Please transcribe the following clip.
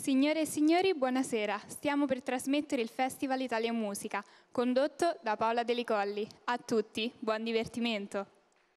Signore e signori, buonasera. Stiamo per trasmettere il Festival Italia Musica, condotto da Paola Delicolli. A tutti, buon divertimento.